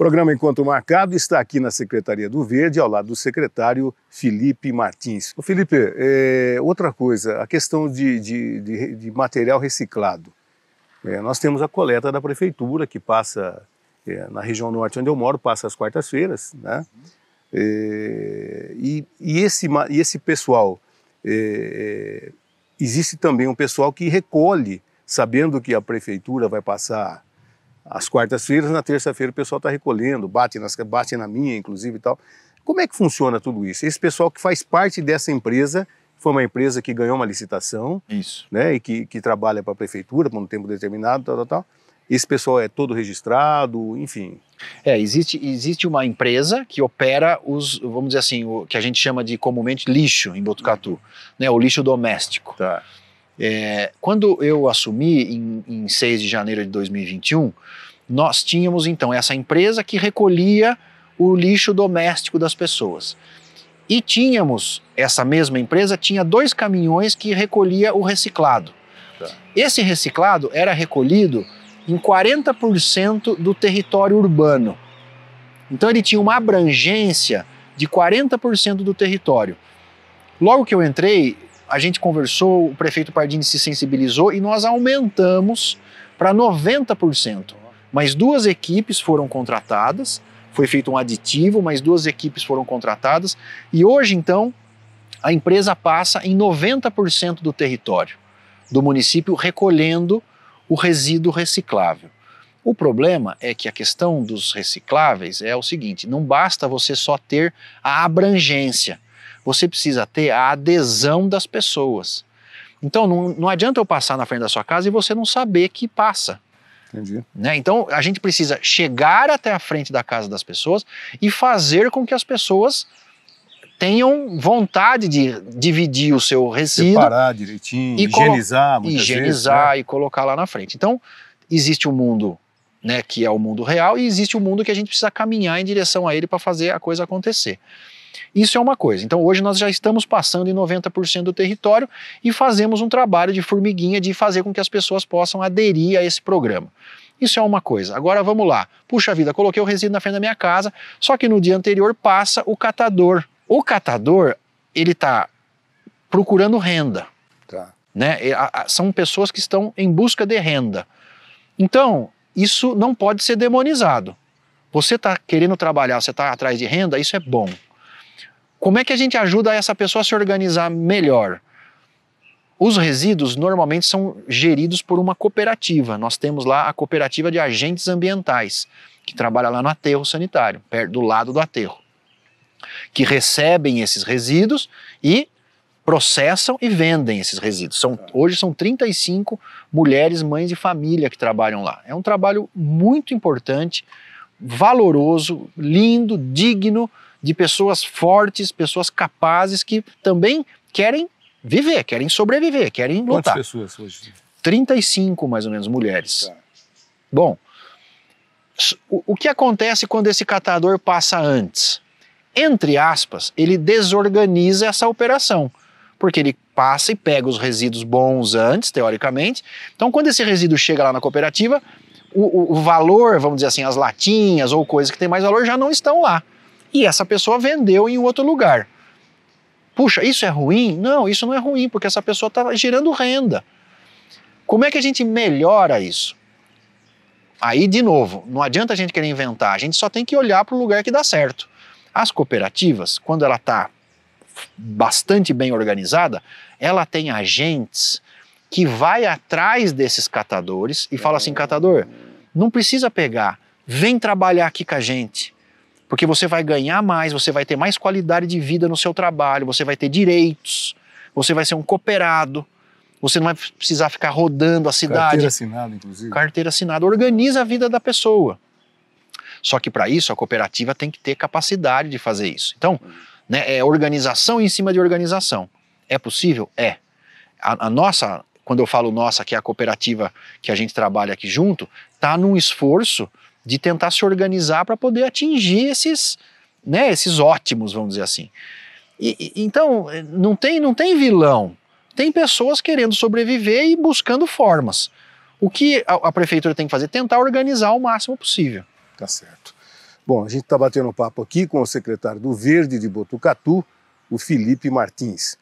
O programa Encontro Marcado está aqui na Secretaria do Verde, ao lado do secretário Felipe Martins. Ô Felipe, é, outra coisa, a questão de, de, de, de material reciclado. É, nós temos a coleta da prefeitura, que passa é, na região norte onde eu moro, passa às quartas-feiras, né? É, e, e, esse, e esse pessoal, é, é, existe também um pessoal que recolhe, sabendo que a prefeitura vai passar às quartas-feiras, na terça-feira o pessoal está recolhendo, bate, nas, bate na minha, inclusive e tal. Como é que funciona tudo isso? Esse pessoal que faz parte dessa empresa, foi uma empresa que ganhou uma licitação, isso. né, e que, que trabalha para a prefeitura por um tempo determinado, tal, tal, tal. Esse pessoal é todo registrado, enfim. É, existe, existe uma empresa que opera os, vamos dizer assim, o que a gente chama de comumente lixo em Botucatu, né, o lixo doméstico. Tá. É, quando eu assumi em, em 6 de janeiro de 2021, nós tínhamos então essa empresa que recolhia o lixo doméstico das pessoas. E tínhamos, essa mesma empresa tinha dois caminhões que recolhia o reciclado. Tá. Esse reciclado era recolhido em 40% do território urbano. Então ele tinha uma abrangência de 40% do território. Logo que eu entrei, a gente conversou, o prefeito Pardini se sensibilizou e nós aumentamos para 90%. Mas duas equipes foram contratadas, foi feito um aditivo, mas duas equipes foram contratadas e hoje então a empresa passa em 90% do território do município recolhendo o resíduo reciclável. O problema é que a questão dos recicláveis é o seguinte: não basta você só ter a abrangência você precisa ter a adesão das pessoas. Então não, não adianta eu passar na frente da sua casa e você não saber que passa. Entendi. Né? Então a gente precisa chegar até a frente da casa das pessoas e fazer com que as pessoas tenham vontade de dividir o seu resíduo. Separar direitinho, e higienizar, muitas higienizar vezes, né? e colocar lá na frente. Então existe o um mundo né, que é o mundo real, e existe o um mundo que a gente precisa caminhar em direção a ele para fazer a coisa acontecer. Isso é uma coisa. Então hoje nós já estamos passando em 90% do território e fazemos um trabalho de formiguinha de fazer com que as pessoas possam aderir a esse programa. Isso é uma coisa. Agora vamos lá. Puxa vida, coloquei o resíduo na frente da minha casa, só que no dia anterior passa o catador. O catador, ele está procurando renda. Tá. Né? São pessoas que estão em busca de renda. Então, isso não pode ser demonizado. Você está querendo trabalhar, você está atrás de renda, isso é bom. Como é que a gente ajuda essa pessoa a se organizar melhor? Os resíduos normalmente são geridos por uma cooperativa. Nós temos lá a cooperativa de agentes ambientais, que trabalha lá no aterro sanitário, perto do lado do aterro, que recebem esses resíduos e processam e vendem esses resíduos. São, hoje são 35 mulheres, mães e família que trabalham lá. É um trabalho muito importante, valoroso, lindo, digno de pessoas fortes, pessoas capazes que também querem viver, querem sobreviver, querem Quantas lutar. Quantas pessoas hoje? 35 mais ou menos mulheres. Tá. Bom, o, o que acontece quando esse catador passa antes? Entre aspas, ele desorganiza essa operação, porque ele passa e pega os resíduos bons antes, teoricamente. Então, quando esse resíduo chega lá na cooperativa, o, o valor, vamos dizer assim, as latinhas ou coisas que têm mais valor já não estão lá e essa pessoa vendeu em outro lugar. Puxa, isso é ruim? Não, isso não é ruim, porque essa pessoa está gerando renda. Como é que a gente melhora isso? Aí, de novo, não adianta a gente querer inventar, a gente só tem que olhar para o lugar que dá certo. As cooperativas, quando ela está bastante bem organizada, ela tem agentes que vai atrás desses catadores e fala assim, catador, não precisa pegar, vem trabalhar aqui com a gente. Porque você vai ganhar mais, você vai ter mais qualidade de vida no seu trabalho, você vai ter direitos, você vai ser um cooperado, você não vai precisar ficar rodando a cidade. Carteira assinada, inclusive. Carteira assinada. Organiza a vida da pessoa. Só que para isso a cooperativa tem que ter capacidade de fazer isso. Então, né, é organização em cima de organização. É possível? É. A, a nossa, quando eu falo nossa, que é a cooperativa que a gente trabalha aqui junto, está num esforço de tentar se organizar para poder atingir esses, né, esses ótimos, vamos dizer assim. E, então, não tem, não tem vilão. Tem pessoas querendo sobreviver e buscando formas. O que a, a prefeitura tem que fazer? Tentar organizar o máximo possível. Tá certo. Bom, a gente está batendo papo aqui com o secretário do Verde de Botucatu, o Felipe Martins.